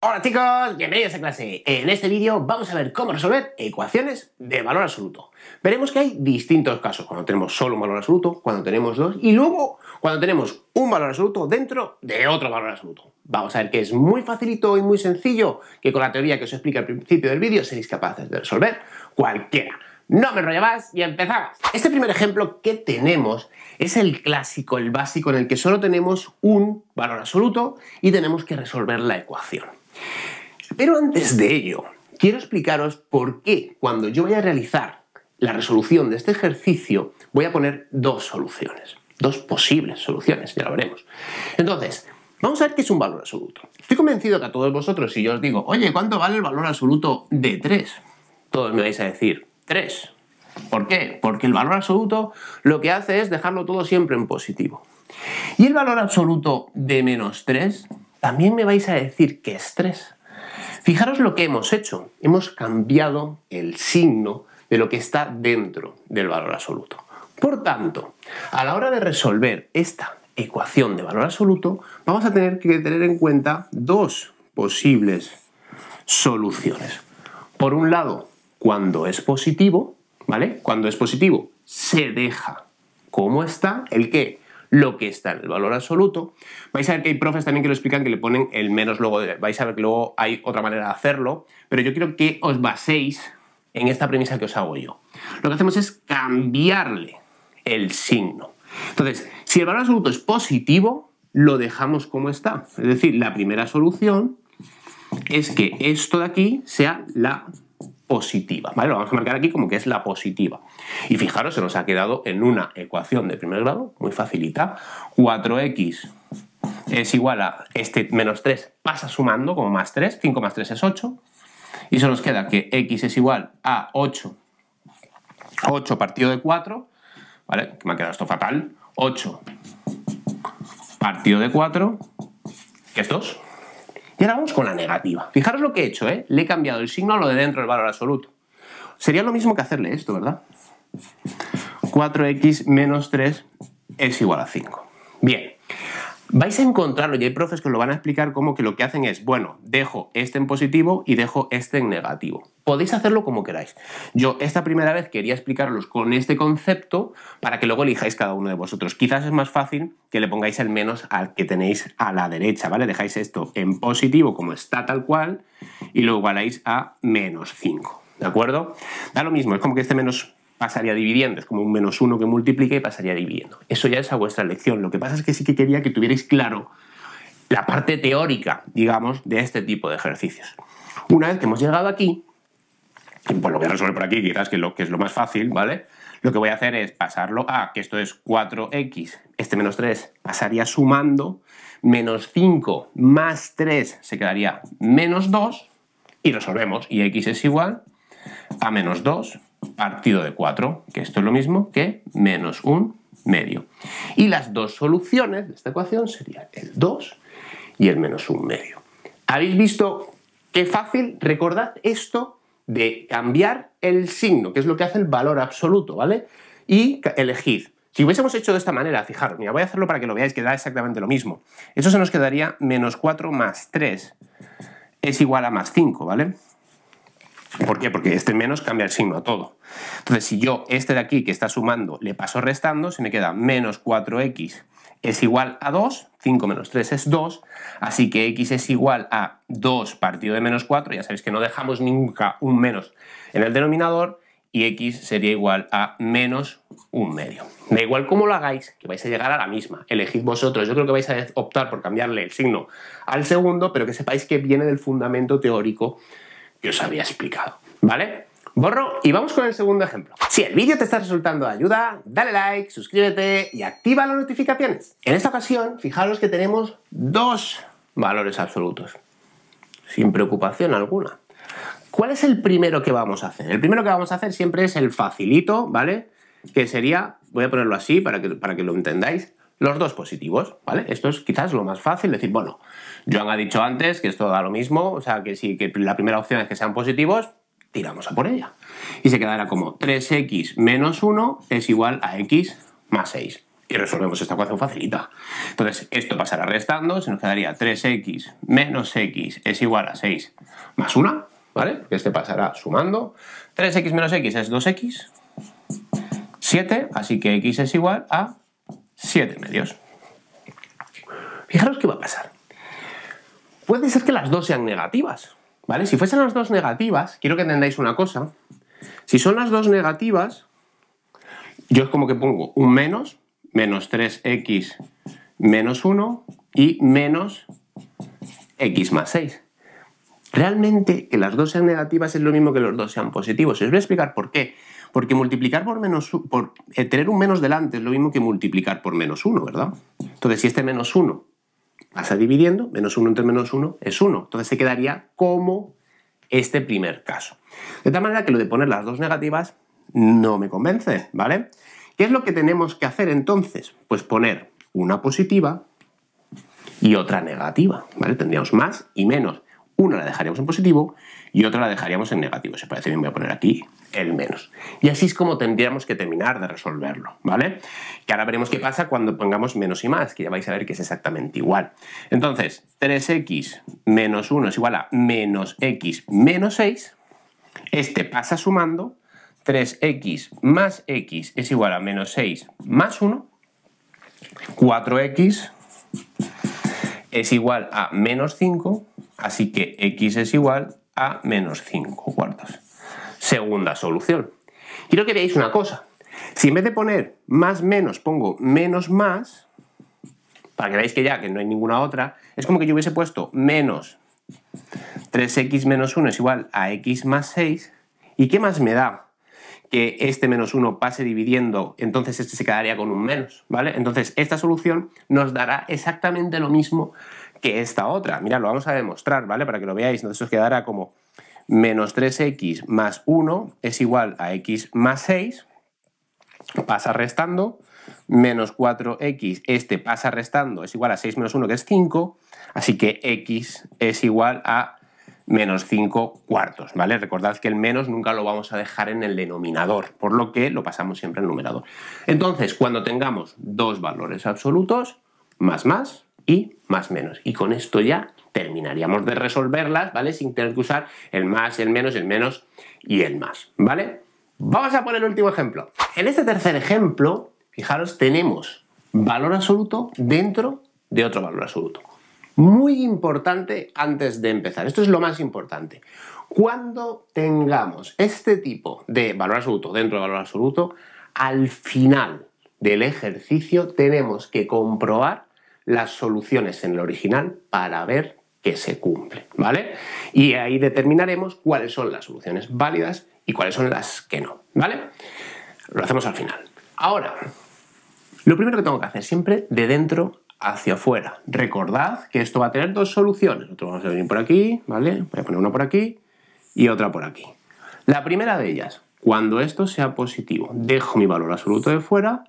Hola chicos, bienvenidos a clase. En este vídeo vamos a ver cómo resolver ecuaciones de valor absoluto. Veremos que hay distintos casos, cuando tenemos solo un valor absoluto, cuando tenemos dos y luego cuando tenemos un valor absoluto dentro de otro valor absoluto. Vamos a ver que es muy facilito y muy sencillo que con la teoría que os explico al principio del vídeo seréis capaces de resolver cualquiera. No me enrollabas y empezamos. Este primer ejemplo que tenemos es el clásico, el básico, en el que solo tenemos un valor absoluto y tenemos que resolver la ecuación. Pero antes de ello, quiero explicaros por qué cuando yo vaya a realizar la resolución de este ejercicio voy a poner dos soluciones, dos posibles soluciones, ya lo veremos. Entonces, vamos a ver qué es un valor absoluto. Estoy convencido que a todos vosotros, si yo os digo, oye, ¿cuánto vale el valor absoluto de 3? Todos me vais a decir, 3. ¿Por qué? Porque el valor absoluto lo que hace es dejarlo todo siempre en positivo. Y el valor absoluto de menos 3 también me vais a decir que estrés. Fijaros lo que hemos hecho. Hemos cambiado el signo de lo que está dentro del valor absoluto. Por tanto, a la hora de resolver esta ecuación de valor absoluto, vamos a tener que tener en cuenta dos posibles soluciones. Por un lado, cuando es positivo, ¿vale? Cuando es positivo, se deja como está el que lo que está en el valor absoluto. Vais a ver que hay profes también que lo explican que le ponen el menos luego, vais a ver que luego hay otra manera de hacerlo, pero yo quiero que os baséis en esta premisa que os hago yo. Lo que hacemos es cambiarle el signo. Entonces, si el valor absoluto es positivo, lo dejamos como está. Es decir, la primera solución es que esto de aquí sea la positiva, ¿vale? Lo vamos a marcar aquí como que es la positiva. Y fijaros, se nos ha quedado en una ecuación de primer grado, muy facilita, 4x es igual a este menos 3 pasa sumando como más 3, 5 más 3 es 8, y se nos queda que x es igual a 8, 8 partido de 4, ¿vale? me ha quedado esto fatal, 8 partido de 4, que es 2, y ahora vamos con la negativa. Fijaros lo que he hecho, ¿eh? Le he cambiado el signo a lo de dentro del valor absoluto. Sería lo mismo que hacerle esto, ¿verdad? 4x menos 3 es igual a 5. Bien vais a encontrarlo y hay profes que os lo van a explicar como que lo que hacen es, bueno, dejo este en positivo y dejo este en negativo. Podéis hacerlo como queráis. Yo esta primera vez quería explicaros con este concepto para que luego elijáis cada uno de vosotros. Quizás es más fácil que le pongáis el menos al que tenéis a la derecha, ¿vale? Dejáis esto en positivo como está tal cual y lo igualáis a menos 5. ¿De acuerdo? Da lo mismo, es como que este menos pasaría dividiendo, es como un menos uno que multiplica y pasaría dividiendo. Eso ya es a vuestra elección. Lo que pasa es que sí que quería que tuvierais claro la parte teórica, digamos, de este tipo de ejercicios. Una vez que hemos llegado aquí, pues lo voy a resolver por aquí, quizás que, lo, que es lo más fácil, ¿vale? Lo que voy a hacer es pasarlo a que esto es 4x, este menos 3 pasaría sumando, menos 5 más 3 se quedaría menos 2 y resolvemos y x es igual a menos 2 partido de 4, que esto es lo mismo que menos un medio. Y las dos soluciones de esta ecuación serían el 2 y el menos un medio. ¿Habéis visto qué fácil? Recordad esto de cambiar el signo, que es lo que hace el valor absoluto, ¿vale? Y elegid. Si hubiésemos hecho de esta manera, fijaros, voy a hacerlo para que lo veáis, que da exactamente lo mismo. Eso se nos quedaría menos 4 más 3 es igual a más 5, ¿vale? ¿Por qué? Porque este menos cambia el signo a todo. Entonces, si yo este de aquí que está sumando le paso restando, se me queda menos 4x es igual a 2, 5 menos 3 es 2, así que x es igual a 2 partido de menos 4, ya sabéis que no dejamos nunca un menos en el denominador, y x sería igual a menos un medio. Da igual cómo lo hagáis, que vais a llegar a la misma. Elegid vosotros. Yo creo que vais a optar por cambiarle el signo al segundo, pero que sepáis que viene del fundamento teórico que os había explicado, ¿vale? Borro y vamos con el segundo ejemplo. Si el vídeo te está resultando de ayuda, dale like, suscríbete y activa las notificaciones. En esta ocasión, fijaros que tenemos dos valores absolutos, sin preocupación alguna. ¿Cuál es el primero que vamos a hacer? El primero que vamos a hacer siempre es el facilito, ¿vale? Que sería, voy a ponerlo así para que, para que lo entendáis, los dos positivos, ¿vale? Esto es quizás lo más fácil, decir, bueno, Joan ha dicho antes que esto da lo mismo, o sea, que si que la primera opción es que sean positivos, tiramos a por ella. Y se quedará como 3x menos 1 es igual a x más 6. Y resolvemos esta ecuación facilita. Entonces, esto pasará restando, se nos quedaría 3x menos x es igual a 6 más 1, ¿vale? Que este pasará sumando. 3x menos x es 2x, 7, así que x es igual a 7 medios. Fijaros qué va a pasar. Puede ser que las dos sean negativas, ¿vale? Si fuesen las dos negativas, quiero que entendáis una cosa. Si son las dos negativas, yo es como que pongo un menos, menos 3x menos 1 y menos x más 6. Realmente que las dos sean negativas es lo mismo que los dos sean positivos. Os voy a explicar por qué. Porque multiplicar por menos por eh, tener un menos delante es lo mismo que multiplicar por menos 1, ¿verdad? Entonces, si este menos 1 pasa dividiendo, menos 1 entre menos 1 es 1. Entonces se quedaría como este primer caso. De tal manera que lo de poner las dos negativas no me convence, ¿vale? ¿Qué es lo que tenemos que hacer entonces? Pues poner una positiva y otra negativa, ¿vale? Tendríamos más y menos. Una la dejaríamos en positivo y otra la dejaríamos en negativo. Se parece bien, voy a poner aquí el menos. Y así es como tendríamos que terminar de resolverlo, ¿vale? Que ahora veremos qué pasa cuando pongamos menos y más, que ya vais a ver que es exactamente igual. Entonces, 3x menos 1 es igual a menos x menos 6, este pasa sumando, 3x más x es igual a menos 6 más 1, 4x es igual a menos 5, así que x es igual a menos 5 cuartos. Segunda solución. Quiero que veáis una cosa. Si en vez de poner más menos pongo menos más, para que veáis que ya que no hay ninguna otra, es como que yo hubiese puesto menos 3x menos 1 es igual a x más 6. ¿Y qué más me da? que este menos 1 pase dividiendo, entonces este se quedaría con un menos, ¿vale? Entonces esta solución nos dará exactamente lo mismo que esta otra. Mira, lo vamos a demostrar, ¿vale? Para que lo veáis, entonces os quedará como menos 3x más 1 es igual a x más 6, pasa restando, menos 4x, este pasa restando, es igual a 6 menos 1 que es 5, así que x es igual a menos 5 cuartos, ¿vale? Recordad que el menos nunca lo vamos a dejar en el denominador, por lo que lo pasamos siempre al numerador. Entonces, cuando tengamos dos valores absolutos, más más y más menos, y con esto ya terminaríamos de resolverlas, ¿vale? Sin tener que usar el más, el menos, el menos y el más, ¿vale? Vamos a poner el último ejemplo. En este tercer ejemplo, fijaros, tenemos valor absoluto dentro de otro valor absoluto. Muy importante antes de empezar, esto es lo más importante. Cuando tengamos este tipo de valor absoluto dentro de valor absoluto, al final del ejercicio tenemos que comprobar las soluciones en el original para ver que se cumple, ¿vale? Y ahí determinaremos cuáles son las soluciones válidas y cuáles son las que no, ¿vale? Lo hacemos al final. Ahora, lo primero que tengo que hacer siempre de dentro hacia afuera. Recordad que esto va a tener dos soluciones. Otra vamos a venir por aquí, ¿vale? Voy a poner una por aquí y otra por aquí. La primera de ellas, cuando esto sea positivo, dejo mi valor absoluto de fuera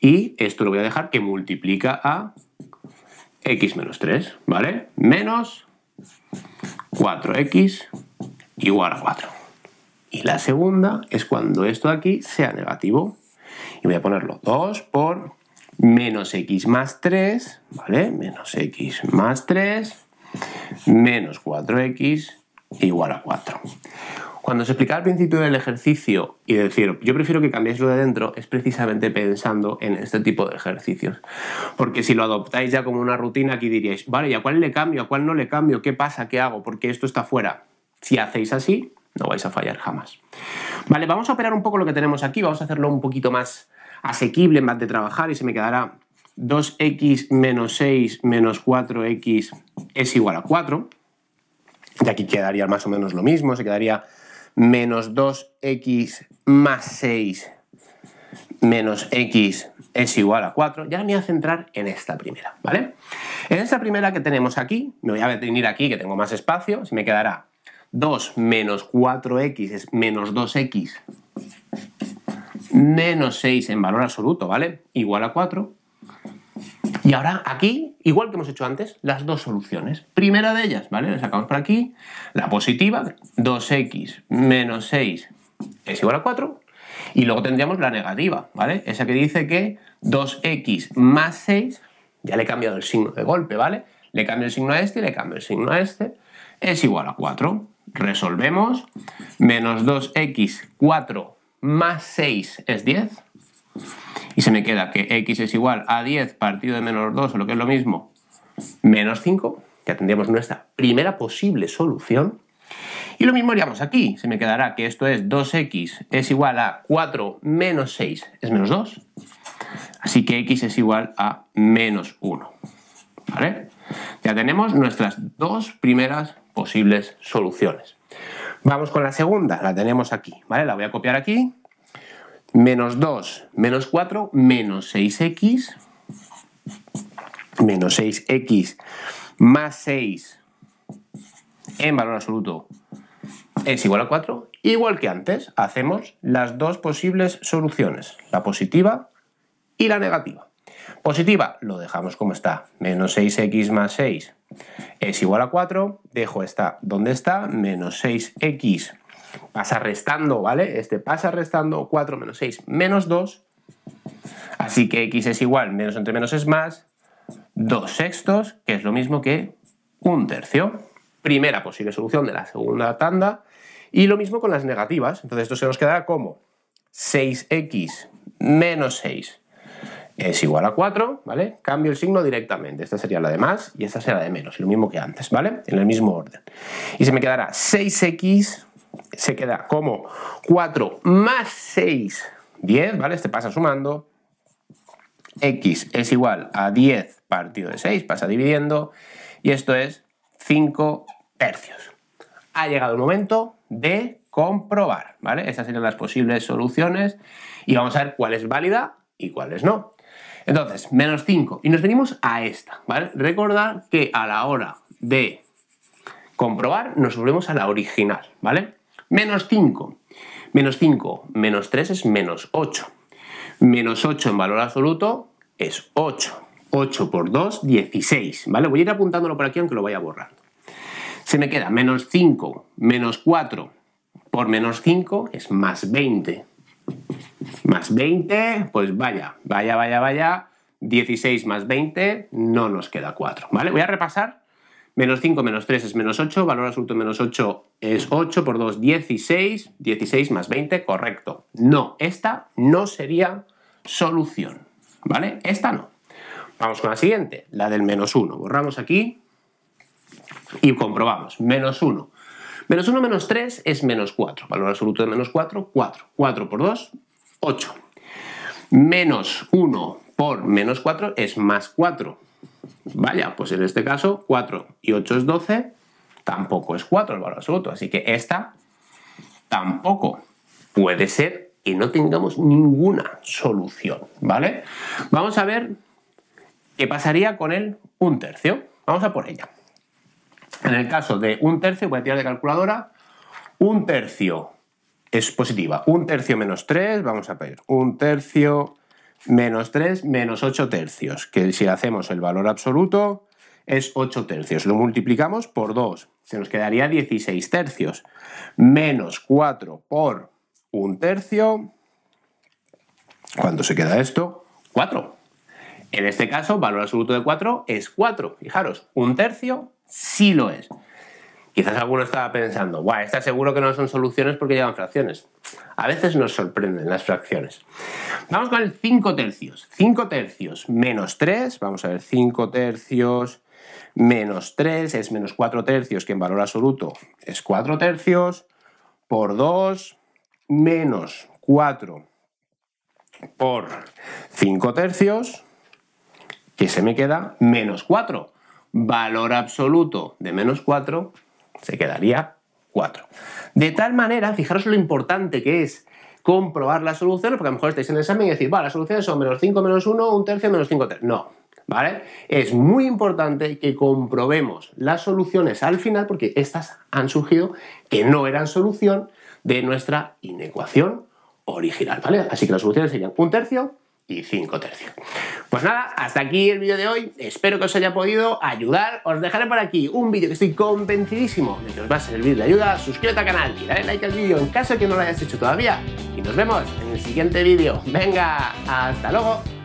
y esto lo voy a dejar que multiplica a x menos 3, ¿vale? Menos 4x igual a 4. Y la segunda es cuando esto de aquí sea negativo. Y voy a ponerlo 2 por menos x más 3, ¿vale? Menos x más 3, menos 4x igual a 4. Cuando os explicaba al principio del ejercicio y decir, yo prefiero que cambiéis lo de dentro, es precisamente pensando en este tipo de ejercicios. Porque si lo adoptáis ya como una rutina, aquí diríais, vale, ¿y a cuál le cambio? ¿A cuál no le cambio? ¿Qué pasa? ¿Qué hago? Porque esto está fuera. Si hacéis así, no vais a fallar jamás. Vale, vamos a operar un poco lo que tenemos aquí, vamos a hacerlo un poquito más asequible, más de trabajar y se me quedará 2x menos 6 menos 4x es igual a 4. Y aquí quedaría más o menos lo mismo, se quedaría menos 2x más 6 menos x es igual a 4, ya me voy a centrar en esta primera, ¿vale? En esta primera que tenemos aquí, me voy a venir aquí que tengo más espacio, se me quedará 2 menos 4x es menos 2x menos 6 en valor absoluto, ¿vale? Igual a 4. Y ahora aquí igual que hemos hecho antes, las dos soluciones. Primera de ellas, ¿vale? La sacamos por aquí, la positiva, 2x menos 6 es igual a 4, y luego tendríamos la negativa, ¿vale? Esa que dice que 2x más 6, ya le he cambiado el signo de golpe, ¿vale? Le cambio el signo a este y le cambio el signo a este, es igual a 4. Resolvemos, menos 2x, 4 más 6 es 10, y se me queda que x es igual a 10 partido de menos 2, o lo que es lo mismo, menos 5, ya tendríamos nuestra primera posible solución. Y lo mismo haríamos aquí, se me quedará que esto es 2x es igual a 4 menos 6 es menos 2, así que x es igual a menos 1. ¿Vale? Ya tenemos nuestras dos primeras posibles soluciones. Vamos con la segunda, la tenemos aquí, ¿vale? La voy a copiar aquí menos 2, menos 4, menos 6x, menos 6x más 6 en valor absoluto es igual a 4, igual que antes, hacemos las dos posibles soluciones, la positiva y la negativa. Positiva lo dejamos como está, menos 6x más 6 es igual a 4, dejo esta donde está, menos 6x pasa restando, ¿vale? Este pasa restando 4 menos 6 menos 2. Así que x es igual, menos entre menos es más, 2 sextos, que es lo mismo que un tercio. Primera posible solución de la segunda tanda. Y lo mismo con las negativas. Entonces esto se nos quedará como 6x menos 6 es igual a 4, ¿vale? Cambio el signo directamente. Esta sería la de más y esta será la de menos, lo mismo que antes, ¿vale? En el mismo orden. Y se me quedará 6x se queda como 4 más 6, 10, ¿vale? Este pasa sumando. X es igual a 10 partido de 6, pasa dividiendo. Y esto es 5 tercios. Ha llegado el momento de comprobar, ¿vale? Estas serían las posibles soluciones y vamos a ver cuál es válida y cuál es no. Entonces, menos 5 y nos venimos a esta, ¿vale? Recordad que a la hora de comprobar nos volvemos a la original, ¿vale? Menos 5. Menos 5 menos 3 es menos 8. Menos 8 en valor absoluto es 8. 8 por 2, 16. ¿Vale? Voy a ir apuntándolo por aquí aunque lo vaya borrando. Se me queda menos 5 menos 4 por menos 5 es más 20. Más 20, pues vaya, vaya, vaya, vaya. 16 más 20 no nos queda 4. ¿Vale? Voy a repasar Menos 5 menos 3 es menos 8, valor absoluto menos 8 es 8 por 2, 16, 16 más 20, correcto. No, esta no sería solución, ¿vale? Esta no. Vamos con la siguiente, la del menos 1. Borramos aquí y comprobamos. Menos 1. Menos 1 menos 3 es menos 4. Valor absoluto de menos 4, 4. 4 por 2, 8. Menos 1 por menos 4 es más 4. Vaya, pues en este caso 4 y 8 es 12, tampoco es 4 el valor absoluto, así que esta tampoco puede ser que no tengamos ninguna solución, ¿vale? Vamos a ver qué pasaría con el 1 tercio, vamos a por ella. En el caso de 1 tercio, voy a tirar de calculadora, 1 tercio es positiva, 1 tercio menos 3, vamos a pedir 1 tercio menos 3 menos 8 tercios, que si hacemos el valor absoluto es 8 tercios. Lo multiplicamos por 2, se nos quedaría 16 tercios. Menos 4 por 1 tercio. ¿Cuánto se queda esto? 4. En este caso, valor absoluto de 4 es 4. Fijaros, 1 tercio sí lo es. Quizás alguno estaba pensando, guau, está seguro que no son soluciones porque llevan fracciones. A veces nos sorprenden las fracciones. Vamos con el 5 tercios. 5 tercios menos 3, vamos a ver, 5 tercios menos 3 es menos 4 tercios, que en valor absoluto es 4 tercios, por 2, menos 4 por 5 tercios, que se me queda menos 4. Valor absoluto de menos 4 se quedaría 4. De tal manera, fijaros lo importante que es comprobar las soluciones, porque a lo mejor estáis en el examen y decís, vale, las soluciones son menos 5 menos 1, un tercio menos 5 3. No, ¿vale? Es muy importante que comprobemos las soluciones al final, porque estas han surgido que no eran solución de nuestra inecuación original, ¿vale? Así que las soluciones serían un tercio y 5 tercios. Pues nada, hasta aquí el vídeo de hoy. Espero que os haya podido ayudar. Os dejaré por aquí un vídeo que estoy convencidísimo de que os va a servir de ayuda. Suscríbete al canal y dale like al vídeo en caso de que no lo hayas hecho todavía. Y nos vemos en el siguiente vídeo. Venga, hasta luego.